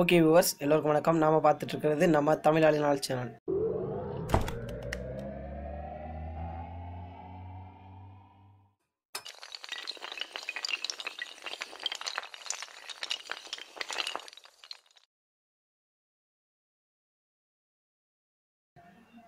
okay viewers எல்லோருக்கும் வணக்கம் நாம் பார்த்துட்ருக்கிறது நம்ம தமிழாளி நாள் சேனல்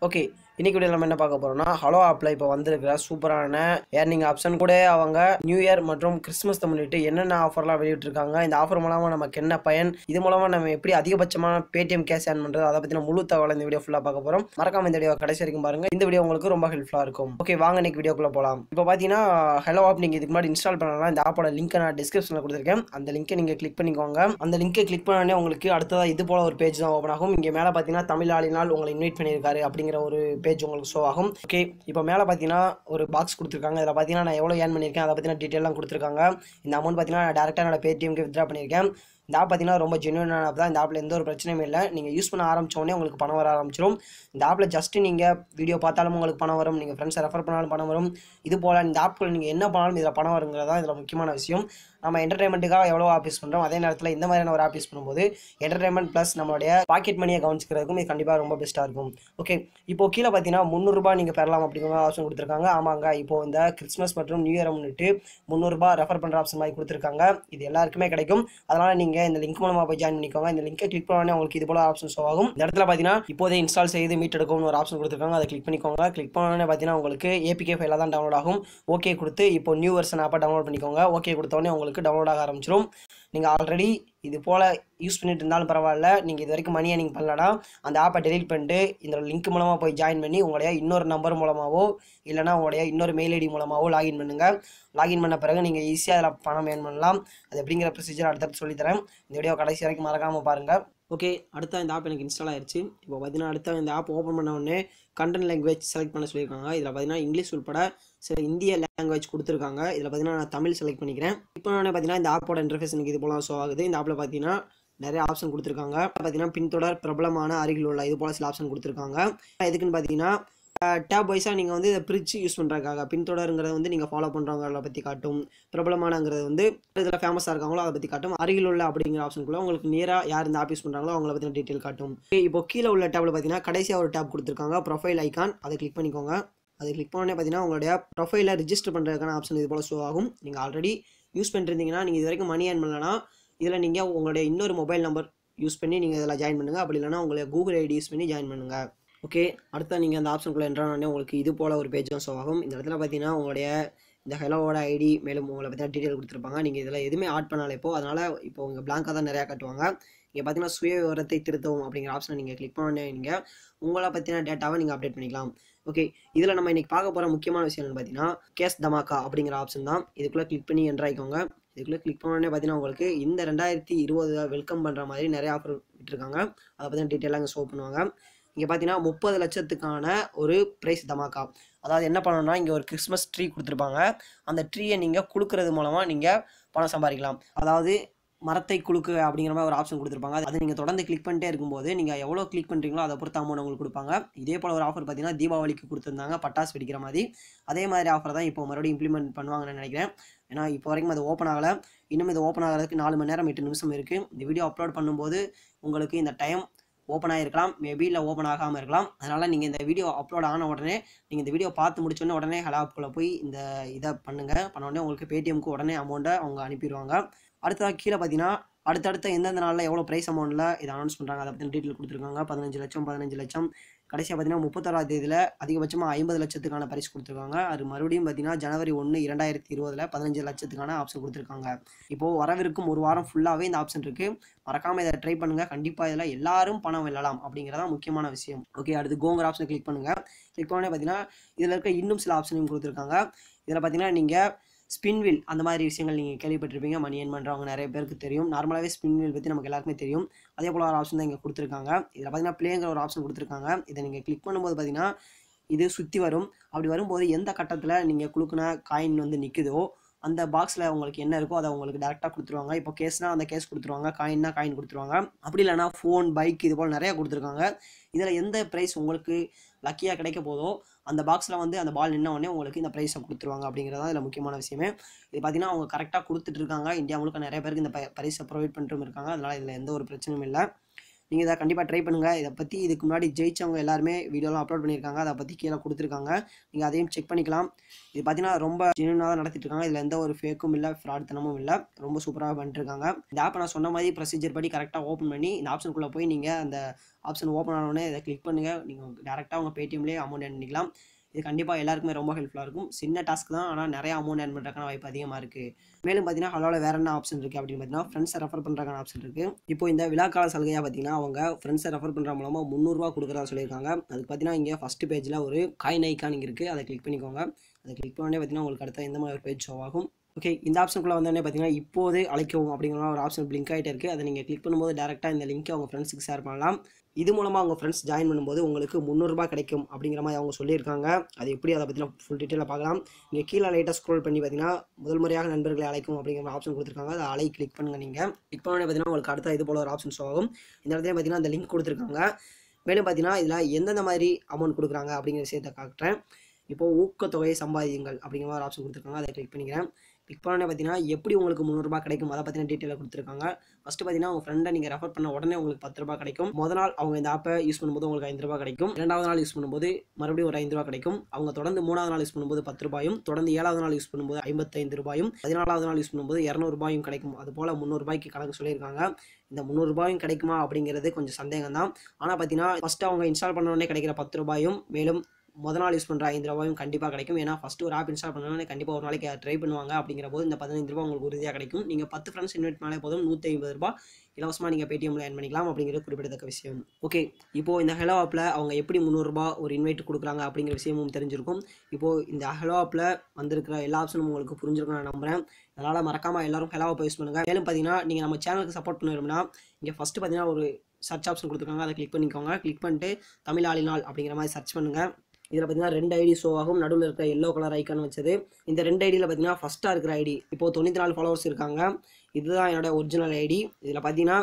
ஓகே இன்னைக்கு வீடியோ நம்ம என்ன பார்க்க போறோம்னா ஹலோ ஆப்ல இப்போ வந்திருக்கிற சூப்பரான ஏர்னிங் ஆப்ஷன் கூட அவங்க நியூ இயர் மற்றும் கிறிஸ்மஸ் முன்னிட்டு என்னென்ன ஆஃபர்லாம் வெளியிட்டிருக்காங்க இந்த ஆஃபர் மூலமா நமக்கு என்ன பயன் இது மூலமா நம்ம எப்படி அதிகபட்சமான பேடிஎம் கேஷ் ஏர்ன் பண்றது அதை பத்தின முழு தகவலை இந்த வீடியோ ஃபுல்லா பார்க்க போறோம் மறக்காம இந்த வீடியோ கடைசி வரைக்கும் பாருங்க இந்த வீடியோ உங்களுக்கு ரொம்ப ஹெல்ப்ஃபுல்லா இருக்கும் ஓகே வாங்க இன்னைக்கு வீடியோக்குள்ள போலாம் இப்போ பாத்தீங்கன்னா ஹலோ ஆப் நீங்க இதுக்கு முன்னாடி இன்ஸ்டால் பண்ணலாம் இந்த ஆப்போட லிங்க் நான் டிஸ்கிரிப்ஷன்ல கொடுத்துருக்கேன் அந்த லிங்கை நீங்க கிளிக் பண்ணிக்கோங்க அந்த லிங்கை கிளிக் பண்ணனே உங்களுக்கு அடுத்ததா இது போல ஒரு பேஜ் தான் ஓப்பன் ஆகும் இங்க மேல பாத்தீங்கன்னா தமிழ் ஆளினால் உங்களை இன்வைட் பண்ணியிருக்காரு அப்படிங்கிற ஒரு பேஜ் உங்களுக்கு ஷோ ஆகும் ஓகே இப்போ மேலே பார்த்தீங்கன்னா ஒரு பாக்ஸ் கொடுத்துருக்காங்க இதில் பார்த்தீங்கன்னா நான் எவ்வளோ ஏன் பண்ணியிருக்கேன் அதை பற்றின டீட்டெயிலாம் கொடுத்துருக்காங்க இந்த அமௌண்ட் பார்த்தீங்கன்னா நான் டேரெக்டாக என்னோட பேடிஎம்க்கு வித்ரா பண்ணியிருக்கேன் இந்த ஆப் பார்த்தீங்கன்னா ரொம்ப ஜென்யூனான ஆப் தான் இந்த ஆப்பில் எந்த ஒரு பிரச்சனையும் இல்லை நீங்கள் யூஸ் பண்ண ஆரம்பிச்சோடனே உங்களுக்கு பணம் வர ஆரம்பிச்சிடும் இந்த ஆப்பில் ஜஸ்ட்டு நீங்கள் வீடியோ பார்த்தாலும் உங்களுக்கு பணம் வரும் நீங்கள் ஃப்ரெண்ட்ஸை ரெஃபர் பண்ணாலும் பணம் வரும் இது போல் இந்த ஆப்புக்குள்ள நீங்கள் என்ன பண்ணாலும் இதில் பணம் வருங்கிறதா இதில் முக்கியமான விஷயம் நம்ம என்டர்டைன்மெண்ட்டுக்காக எவ்வளோ ஆஃபீஸ் பண்ணுறோம் அதே நேரத்தில் இந்த மாதிரியான ஒரு ஆஃபீஸ் பண்ணும்போது என்டர்டைன்மெண்ட் ப்ளஸ் நம்மளுடைய பாக்கெட் மணியை கவனிச்சிக்கிறதுக்கும் இது கண்டிப்பாக ரொம்ப பெஸ்ட்டாக இருக்கும் ஓகே இப்போ கீழே பார்த்தீங்கன்னா முந்நூறுரூபா நீங்கள் பெறலாம் அப்படிங்கிற ஆப்ஷன் கொடுத்துருக்காங்க ஆமாங்க இப்போ இந்த கிறிஸ்மஸ் மற்றும் நியூ இயர் முன்னிட்டு முந்நூறுரூபா ரெஃபர் பண்ணுற ஆப்ஷன் மாதிரி கொடுத்துருக்காங்க இது எல்லாருக்குமே கிடைக்கும் அதனால் நீங்கள் இந்த லிங்க் மூலமாக போய் ஜாயின் பண்ணிக்கோங்க இந்த லிங்கை கிளிக் பண்ணோடனே உங்களுக்கு இது போல ஆப்ஷன் ஷோ ஆகும் இந்த இடத்துல பார்த்தீங்கன்னா இப்போதே இன்ஸ்டால் செய்து மீட் எடுக்கும்னு ஒரு ஆப்ஷன் கொடுத்துருக்காங்க அதை கிளிக் பண்ணிக்கோங்க கிளிக் பண்ணோடனே பார்த்தீங்கன்னா உங்களுக்கு ஏபிகே ஃபைலாக தான் டவுன்லோட் ஆகும் ஓகே கொடுத்து இப்போ நியூ வெர்ஷன் ஆப்பாக டவுன்லோட் பண்ணிக்கோங்க ஓகே கொடுத்தோடனே உங்களுக்கு உங்களுக்கு டவுன்லோட் ஆக ஆரம்பிச்சிடும் நீங்கள் ஆல்ரெடி இது போல் யூஸ் பண்ணிட்டு இருந்தாலும் பரவாயில்ல நீங்கள் இது வரைக்கும் மணி நீங்கள் பண்ணலன்னா அந்த ஆப்பை டெலீட் பண்ணிட்டு இந்த லிங்க் மூலமாக போய் ஜாயின் பண்ணி உங்களைய இன்னொரு நம்பர் மூலமாகவோ இல்லைனா உங்களுடைய இன்னொரு மெயில் ஐடி மூலமாகவோ லாகின் பண்ணுங்கள் லாகின் பண்ண பிறகு நீங்கள் ஈஸியாக அதில் பணம் ஏன் பண்ணலாம் அது எப்படிங்கிற ப்ரொசீஜர் அடுத்தடுத்து சொல்லித்தரேன் இந்த வீடியோ கடைசி வரைக்கும் மறக்காமல் பாருங்கள் ஓகே அடுத்த இந்த ஆப் எனக்கு இன்ஸ்டால் ஆயிடுச்சு இப்போ பார்த்தீங்கன்னா அடுத்த இந்த ஆப் ஓப்பன் பண்ண உடனே கண்டன் லாங்குவேஜ் செலக்ட் பண்ண சொல்லியிருக்காங்க இதில் பார்த்தீங்கன்னா இங்கிலீஷ் உள்பட சில இந்திய லாங்குவேஜ் கொடுத்துருக்காங்க இதில் பார்த்தீங்கன்னா நான் தமிழ் செலக்ட் பண்ணிக்கிறேன் இப்போ நான் பார்த்தீங்கன்னா இந்த ஆப்போட இன்டர்ஃபேஸ் எனக்கு இது போலாம் ஷோ ஆகுது இந்த ஆப்பில் ஆப்பில் பார்த்தீங்கன்னா நிறைய ஆப்ஷன் கொடுத்துருக்காங்க பார்த்தீங்கன்னா பின்தொடர் பிரபலமான அருகில் உள்ள இது போல் சில ஆப்ஷன் கொடுத்துருக்காங்க எதுக்குன்னு பார்த்தீங்கன்னா டேப் வைஸாக நீங்கள் வந்து இதை பிரித்து யூஸ் பண்ணுறதுக்காக பின்தொடருங்கிறத வந்து நீங்கள் ஃபாலோ பண்ணுறவங்கள பற்றி காட்டும் பிரபலமானங்கிறது வந்து இதில் ஃபேமஸாக இருக்காங்களோ அதை பற்றி காட்டும் அருகில் உள்ள அப்படிங்கிற ஆப்ஷனுக்குள்ளே உங்களுக்கு நேராக யார் இந்த ஆப் யூஸ் பண்ணுறாங்களோ அவங்கள பற்றின டீட்டெயில் காட்டும் இப்போ கீழே உள்ள டேப்பில் பார்த்தீங்கன்னா கடைசியாக ஒரு டேப் கொடுத்துருக்காங்க ப்ரொஃபைல் ஐக்கான் அதை கிளிக் பண்ணிக்கோங்க அதை கிளிக் பண்ணோடனே பார்த்தீங்கன்னா உங்களுடைய ப்ரொஃபைலை ரிஜிஸ்டர் பண்ணுறதுக்கான ஆப்ஷன் இது போல் ஷோ ஆகும் நீங்கள் ஆல்ரெடி யூஸ் பண்ணிருந்தீங்கன்னா நீங்கள் இது வரைக்கும் மணி ஏர்ன் பண்ணலன்னா இதில் நீங்கள் உங்களுடைய இன்னொரு மொபைல் நம்பர் யூஸ் பண்ணி நீங்கள் இதில் ஜாயின் பண்ணுங்கள் அப்படி இல்லைனா உங்களை கூகுள் ஐடி யூஸ் பண்ணி ஜாயின் பண்ணுங்கள் ஓகே அடுத்த நீங்கள் அந்த ஆப்ஷனுக்குள்ளே என்றானே உங்களுக்கு இது போல் ஒரு பேஜ் ஷோ ஆகும் இந்த இடத்துல பார்த்தீங்கன்னா உங்களுடைய இந்த ஹெலோவோட ஐடி மேலும் உங்களை பார்த்தீங்கன்னா டீட்டெயில் கொடுத்துருப்பாங்க நீங்கள் இதில் எதுவுமே ஆட் பண்ணாலே இப்போ அதனால் இப்போ உங்கள் பிளாங்காக தான் நிறையா காட்டுவாங்க இங்கே பார்த்தீங்கன்னா சுய விவரத்தை திருத்தவும் அப்படிங்கிற ஆப்ஷனை நீங்கள் கிளிக் நீங்கள் உங்களை பற்றின டேட்டாவை நீங்கள் அப்டேட் பண்ணிக்கலாம் ஓகே இதில் நம்ம இன்றைக்கி பார்க்க போகிற முக்கியமான விஷயம் என்னென்னு பார்த்தீங்கன்னா கேஸ் தமாக்கா அப்படிங்கிற ஆப்ஷன் தான் இதுக்குள்ளே கிளிக் பண்ணி என்ட்ராய்க்கோங்க இதுக்குள்ளே கிளிக் பண்ணோடனே பார்த்தீங்கன்னா உங்களுக்கு இந்த ரெண்டாயிரத்தி இருபது வெல்கம் பண்ணுற மாதிரி நிறைய ஆஃபர் விட்டுருக்காங்க அதை பார்த்தீங்கன்னா டீட்டெயிலாக இங்கே ஷோ பண்ணுவாங்க இங்கே பார்த்தீங்கன்னா முப்பது லட்சத்துக்கான ஒரு ப்ரைஸ் தமாக்கா அதாவது என்ன பண்ணணும்னா இங்கே ஒரு கிறிஸ்மஸ் ட்ரீ கொடுத்துருப்பாங்க அந்த ட்ரீயை நீங்கள் கொடுக்கறது மூலமாக நீங்கள் பணம் சம்பாதிக்கலாம் அதாவது மரத்தை குழுக்கு அப்படிங்கிற மாதிரி ஒரு ஆப்ஷன் கொடுத்துருப்பாங்க அது நீங்கள் தொடர்ந்து கிளிக் பண்ணிட்டே இருக்கும்போது நீங்கள் எவ்வளோ கிளிக் பண்ணுறீங்களோ அதை பொறுத்த அமௌண்ட் உங்களுக்கு கொடுப்பாங்க இதே போல் ஒரு ஆஃபர் பார்த்தீங்கன்னா தீபாவளிக்கு கொடுத்துருந்தாங்க பட்டாசு வெடிக்கிற மாதிரி அதே மாதிரி ஆஃபர் தான் இப்போ மறுபடியும் இம்ப்ளிமெண்ட் பண்ணுவாங்கன்னு நினைக்கிறேன் ஏன்னா இப்போ வரைக்கும் அது ஓப்பன் ஆகலை இன்னும் இது ஓப்பன் ஆகிறதுக்கு நாலு மணி நேரம் எட்டு நிமிஷம் இருக்குது இந்த வீடியோ அப்லோட் பண்ணும்போது உங்களுக்கு இந்த டைம் ஓப்பன் ஆகிருக்கலாம் மேபி இல்லை ஓப்பன் ஆகாமல் இருக்கலாம் அதனால் நீங்கள் இந்த வீடியோ அப்லோட் ஆன உடனே நீங்கள் இந்த வீடியோ பார்த்து முடிச்சோடனே உடனே ஹலாப்புக்குள்ளே போய் இந்த இதை பண்ணுங்கள் பண்ண உடனே உங்களுக்கு பேடிஎம்க்கு உடனே அமௌண்ட்டை அவங்க அனுப்பிடுவாங்க அடுத்ததாக கீழே பார்த்தீங்கன்னா அடுத்தடுத்த எந்தெந்த நாளில் எவ்வளோ ப்ரைஸ் அமௌண்ட்டில் இதை அனௌன்ஸ் பண்ணுறாங்க அதை பற்றின டீட்டெயில் கொடுத்துருக்காங்க பதினஞ்சு லட்சம் பதினஞ்சு லட்சம் கடைசியாக பார்த்தீங்கன்னா முப்பத்தோராம் தேதியில் அதிகபட்சமாக ஐம்பது லட்சத்துக்கான பரிசு கொடுத்துருக்காங்க அது மறுபடியும் பார்த்தீங்கன்னா ஜனவரி ஒன்று இரண்டாயிரத்தி இருபதில் பதினஞ்சு லட்சத்துக்கான ஆப்ஷன் கொடுத்துருக்காங்க இப்போது வரவிருக்கும் ஒரு வாரம் ஃபுல்லாகவே இந்த ஆப்ஷன் இருக்குது மறக்காமல் இதை ட்ரை பண்ணுங்கள் கண்டிப்பாக இதில் எல்லாரும் பணம் வெல்லலாம் அப்படிங்கிறதா முக்கியமான விஷயம் ஓகே அடுத்து கோங்கர் ஆப்ஷனை கிளிக் பண்ணுங்கள் கிளிக் பண்ணோடனே பார்த்தீங்கன்னா இதில் இருக்க இன்னும் சில ஆப்ஷனையும் கொடுத்துருக்காங்க இதில் பார்த்தீங்கன்னா நீங்கள் ஸ்பின்வில் அந்த மாதிரி விஷயங்கள் நீங்கள் கேள்விப்பட்டிருப்பீங்க மணி ஏன் பண்ணுறவங்க நிறைய பேருக்கு தெரியும் நார்மலாகவே ஸ்பின்வில் பற்றி நமக்கு எல்லாருக்குமே தெரியும் அதே போல் ஒரு ஆப்ஷன் தான் இங்கே கொடுத்துருக்காங்க இதில் பார்த்தீங்கன்னா பிளேங்கிற ஒரு ஆப்ஷன் கொடுத்துருக்காங்க இதை நீங்கள் கிளிக் பண்ணும்போது பார்த்தீங்கன்னா இது சுற்றி வரும் அப்படி வரும்போது எந்த கட்டத்தில் நீங்கள் குழுக்கின காயின் வந்து நிற்குதோ அந்த பாக்ஸில் உங்களுக்கு என்ன இருக்கோ அதை உங்களுக்கு டேரெக்டாக கொடுத்துருவாங்க இப்போ கேஸ்னால் அந்த கேஸ் கொடுத்துருவாங்க காயின்னா காயின் கொடுத்துருவாங்க அப்படி இல்லைனா ஃபோன் பைக் இது போல் நிறையா கொடுத்துருக்காங்க இதில் எந்த ப்ரைஸ் உங்களுக்கு லக்கியாக கிடைக்க போதோ அந்த பாக்ஸில் வந்து அந்த பால் நின்ன உடனே உங்களுக்கு இந்த ப்ரைஸை கொடுத்துருவாங்க அப்படிங்கிறது தான் இதில் முக்கியமான விஷயமே இது பார்த்திங்கன்னா அவங்க கரெக்டாக கொடுத்துட்ருக்காங்க இந்தியா முழுக்க நிறைய பேருக்கு இந்த ப ப்ரைஸை ப்ரொவைட் பண்ணிட்டு இருக்காங்க அதனால் இதில் எந்த ஒரு பிரச்சனையும் இல்லை நீங்கள் இதை கண்டிப்பாக ட்ரை பண்ணுங்கள் இதை பற்றி இதுக்கு முன்னாடி ஜெயிச்சவங்க எல்லாருமே வீடியோலாம் அப்லோட் பண்ணியிருக்காங்க அதை பற்றி கீழே கொடுத்துருக்காங்க நீங்கள் அதையும் செக் பண்ணிக்கலாம் இது பார்த்தீங்கன்னா ரொம்ப ஜெனுனாக தான் நடத்திட்டு இருக்காங்க இதில் எந்த ஒரு ஃபேக்கும் இல்லை ஃப்ராட்தனமும் இல்லை ரொம்ப சூப்பராக பண்ணிட்டுருக்காங்க இந்த ஆப்பை நான் சொன்ன மாதிரி ப்ரொசீஜர் படி கரெக்டாக ஓப்பன் பண்ணி இந்த ஆப்ஷனுக்குள்ளே போய் நீங்கள் அந்த ஆப்ஷன் ஓப்பன் ஆனோடனே இதை கிளிக் பண்ணுங்கள் நீங்கள் டேரெக்டாக உங்கள் பேடிஎம்லேயே அமௌண்ட் பண்ணிக்கலாம் இது கண்டிப்பாக எல்லாருக்குமே ரொம்ப ஹெல்ப்ஃபுல்லாக இருக்கும் சின்ன டாஸ்க் தான் ஆனால் நிறையா அமௌண்ட் ஏர்ன் பண்ணுறதுக்கான வாய்ப்பு அதிகமாக இருக்குது மேலும் பார்த்தீங்கன்னா ஹலோவில் வேறு என்ன ஆப்ஷன் இருக்குது அப்படின்னு பார்த்தீங்கன்னா ஃப்ரெண்ட்ஸை ரெஃபர் பண்ணுறதுக்கான ஆப்ஷன் இருக்குது இப்போ இந்த விழாக்கால சலுகையாக பார்த்தீங்கன்னா அவங்க ஃப்ரெண்ட்ஸை ரெஃபர் பண்ணுற மூலமாக முந்நூறுரூவா கொடுக்குறதா சொல்லியிருக்காங்க அதுக்கு பார்த்தீங்கன்னா இங்கே ஃபஸ்ட்டு பேஜில் ஒரு காய் நைக்கானிங் இங்கே இருக்குது அதை கிளிக் பண்ணிக்கோங்க அதை கிளிக் பண்ணோடனே பார்த்தீங்கன்னா உங்களுக்கு அடுத்த எந்த மாதிரி ஒரு பேஜ் ஷோ ஆகும் ஓகே இந்த ஆப்ஷனுக்குள்ளே வந்தோடனே பார்த்தீங்கன்னா இப்போது அழைக்கவும் அப்படிங்கிற ஒரு ஆப்ஷன் லிங்க் ஆகிட்டு இருக்குது அதை நீங்கள் கிளிக் பண்ணும்போது டேரெக்டாக இந்த லிங்க்கை அவங்க ஃப்ரெண்ட்ஸுக்கு ஷேர் பண்ணலாம் இது மூலமாக அவங்க ஃப்ரெண்ட்ஸ் ஜாயின் பண்ணும்போது உங்களுக்கு முந்நூறுரூபா கிடைக்கும் அப்படிங்கிற மாதிரி அவங்க சொல்லியிருக்காங்க அது எப்படி அதை பற்றின ஃபுல் டீட்டெயிலாக பார்க்கலாம் நீங்கள் கீழே லைட்டாக ஸ்க்ரோல் பண்ணி பார்த்தீங்கன்னா முதல் முறையாக நண்பர்களை அழைக்கும் அப்படிங்கிற ஆப்ஷன் கொடுத்துருக்காங்க அதை அழை கிளிக் பண்ணுங்க நீங்கள் கிளிக் பண்ணோடனே பார்த்தீங்கன்னா உங்களுக்கு அடுத்த இது போல ஒரு ஆப்ஷன் ஷோ ஆகும் இந்த இடத்துல பார்த்தீங்கன்னா அந்த லிங்க் கொடுத்துருக்காங்க மேலும் பார்த்தீங்கன்னா இதில் எந்தெந்த மாதிரி அமௌண்ட் கொடுக்குறாங்க அப்படிங்கிற விஷயத்தை காட்டுறேன் இப்போது ஊக்கத்தொகையை சம்பாதிங்கள் அப்படிங்கிற மாதிரி ஆப்ஷன் கொடுத்துருக்காங்க அதை கிளிக் பண்ணிக்கிறேன் பிக் பண்ணோடனே பார்த்தீங்கன்னா எப்படி உங்களுக்கு முந்நூறுரூபா கிடைக்கும் அதை பார்த்தீங்கன்னா டீட்டெயிலாக கொடுத்துருக்காங்க ஃபஸ்ட்டு பார்த்தீங்கன்னா உங்கள் ஃப்ரெண்டை நீங்கள் ரெஃபர் பண்ண உடனே உங்களுக்கு பத்து ரூபா கிடைக்கும் முதல் நாள் அவங்க இந்த ஆப்பை யூஸ் பண்ணும்போது உங்களுக்கு ஐந்து ரூபா கிடைக்கும் இரண்டாவது நாள் யூஸ் பண்ணும்போது மறுபடியும் ஒரு ஐந்து ரூபா கிடைக்கும் அவங்க தொடர்ந்து மூணாவது நாள் யூஸ் பண்ணும்போது பத்து ரூபாயும் தொடர்ந்து ஏழாவது நாள் யூஸ் பண்ணும்போது ஐம்பத்தைந்து ரூபாயும் பதினாலாவது நாள் யூஸ் பண்ணும்போது இரநூறுபாயும் கிடைக்கும் அதுபோல் முந்நூறுபாய்க்கு கணக்கு சொல்லியிருக்காங்க இந்த முந்நூறுபாயும் கிடைக்குமா அப்படிங்கிறது கொஞ்சம் சந்தேகம் தான் ஆனால் பார்த்தீங்கன்னா ஃபஸ்ட்டு அவங்க இன்ஸ்டால் பண்ண உடனே கிடைக்கிற பத்து ரூபாயும் மேலும் முத நாள் யூஸ் பண்ணுற ஐந்து ரூபாயும் கண்டிப்பாக கிடைக்கும் ஏன்னா ஃபஸ்ட்டு ஒரு ஆப் இன்ஸ்டால் பண்ணாலே கண்டிப்பாக ஒரு நாளைக்கு ட்ரை பண்ணுவாங்க அப்படிங்கிற போது இந்த பதினைந்து ரூபா உங்களுக்கு உறுதியாக கிடைக்கும் நீங்கள் பத்து ஃப்ரெண்ட்ஸ் இன்வைட் பண்ணாலே போதும் நூற்றி ஐம்பது ரூபா இலவசமாக நீங்கள் பேடிஎம்ல ஏன் பண்ணிக்கலாம் அப்படிங்கிறது குறிப்பிடத்தக்க விஷயம் ஓகே இப்போ இந்த ஹெலோ ஆப்பில் அவங்க எப்படி முந்நூறுரூபா ஒரு இன்வைட் கொடுக்குறாங்க அப்படிங்கிற விஷயமும் தெரிஞ்சிருக்கும் இப்போது இந்த ஹெலோ ஆப்பில் வந்திருக்கிற எல்லா ஆப்ஷனும் உங்களுக்கு புரிஞ்சிருக்கும் நான் நம்புகிறேன் அதனால் மறக்காமல் எல்லோரும் ஹெலோ ஆப்பை யூஸ் பண்ணுங்கள் மேலும் பார்த்தீங்கன்னா நீங்கள் நம்ம சேனலுக்கு சப்போர்ட் பண்ணுறோம்னா இங்கே ஃபஸ்ட்டு பார்த்தீங்கன்னா ஒரு சர்ச் ஆப்ஷன் கொடுத்துருக்காங்க அதை கிளிக் பண்ணிக்கோங்க கிளிக் பண்ணிட்டு தமிழ் ஆளினால் அப்படிங்கிற மாதிரி சர்ச் பண்ணுங்கள் இதில் பார்த்தீங்கன்னா ரெண்டு ஐடி ஷோ ஆகும் நடுவில் இருக்கிற எல்லோ கலர் ஐக்கான் வச்சது இந்த ரெண்டு ஐடியில் பார்த்தீங்கன்னா ஃபஸ்ட்டாக இருக்கிற ஐடி இப்போது தொண்ணூற்றி நாலு ஃபாலோவர்ஸ் இருக்காங்க இதுதான் என்னோட ஒரிஜினல் ஐடி இதில் பார்த்தீங்கன்னா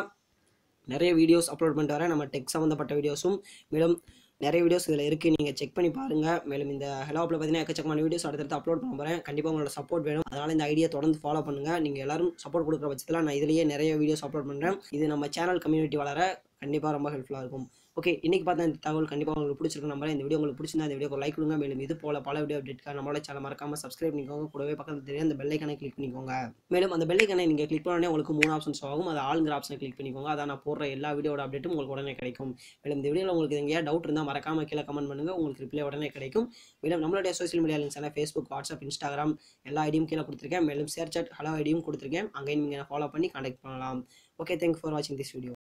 நிறைய வீடியோஸ் அப்லோட் பண்ணிட்டு வரேன் நம்ம டெக் சம்மந்தப்பட்ட வீடியோஸும் மேலும் நிறைய வீடியோஸ் இதில் இருக்குது நீங்கள் செக் பண்ணி பாருங்கள் மேலும் இந்த ஹெலோ பார்த்தீங்கன்னா எக்கச்சக்கமான வீடியோஸ் அடுத்தடுத்து அப்லோட் பண்ண போகிறேன் கண்டிப்பாக உங்களோட சப்போர்ட் வேணும் அதனால் இந்த ஐடியா தொடர்ந்து ஃபாலோ பண்ணுங்கள் நீங்கள் எல்லாரும் சப்போர்ட் கொடுக்குற பட்சத்தில் நான் இதிலேயே நிறைய வீடியோஸ் அப்லோட் பண்ணுறேன் இது நம்ம சேனல் கம்யூனிட்டி வளர கண்டிப்பாக ரொம்ப ஹெல்ப்ஃபுல்லாக இருக்கும் ஓகே இன்றைக்கி பார்த்தா இந்த தகவல் கண்டிப்பாக உங்களுக்கு பிடிச்சிருக்கும் நம்மளே இந்த வீடியோ உங்களுக்கு பிடிச்சிருந்தா இந்த வீடியோ லைக் கொடுங்க மேலும் இது போல பல வீடியோ அப்டேட்காக நம்மளோட சேனல் மறக்காமல் சப்ஸ்கிரைப் பண்ணிக்கோங்க கூடவே பக்கத்தில் தெரிய அந்த பெல்லைக்கானை கிளிக் பண்ணிக்கோங்க மேலும் அந்த பெல்லைக்கானை நீங்கள் கிளிக் பண்ணோடனே உங்களுக்கு மூணு ஆப்ஷன்ஸ் ஆகும் அது ஆளுங்கிற ஆப்ஷனை கிளிக் பண்ணிக்கோங்க அதான் நான் போடுற எல்லா வீடியோட அப்டேட்டும் உங்களுக்கு உடனே கிடைக்கும் மேலும் இந்த வீடியோவில் உங்களுக்கு எங்கேயா டவுட் இருந்தால் மறக்காமல் கீழே கமெண்ட் பண்ணுங்கள் உங்களுக்கு ரிப்ளை உடனே கிடைக்கும் மேலும் நம்மளுடைய சோசியல் மீடியா லிங்க்ஸான ஃபேஸ்புக் வாட்ஸ்அப் இன்ஸ்டாகிராம் எல்லா ஐடியும் கீழே கொடுத்துருக்கேன் மேலும் சேர் சாட் ஹலோ ஐடியும் கொடுத்துருக்கேன் அங்கேயும் நீங்கள் ஃபாலோ பண்ணி கான்டாக்ட் பண்ணலாம் ஓகே தேங்க்ஸ் ஃபார் வாட்சிங் திஸ் வீடியோ